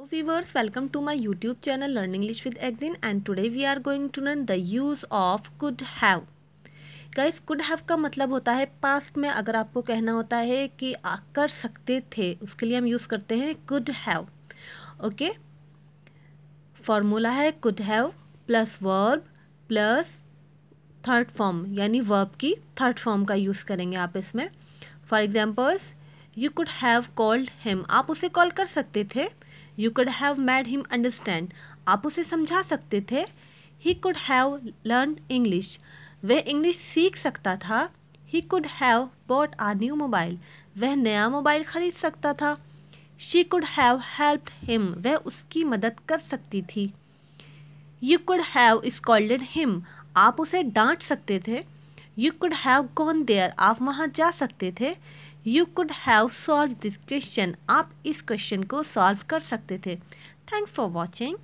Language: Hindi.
hello viewers, welcome to my YouTube channel learn English with Exin and today we are going to learn the use of could have guys could have का मतलब होता है पास्ट में अगर आपको कहना होता है कि आप कर सकते थे उसके लिए हम यूज़ करते हैं कुड हैव ओके फॉर्मूला है could have plus verb plus third form यानी वर्ब की थर्ड फॉर्म का यूज़ करेंगे आप इसमें for examples you could have called him आप उसे कॉल कर सकते थे you could have made him understand आप उसे समझा सकते थे he could have learn English वह इंग्लिश सीख सकता था he could have bought a new mobile वह नया मोबाइल खरीद सकता था she could have help him वह उसकी मदद कर सकती थी you could have scolded him आप उसे डांट सकते थे you could have gone there आप वहाँ जा सकते थे you could have solve this question आप इस क्वेश्चन को सॉल्व कर सकते थे थैंक्स फॉर वॉचिंग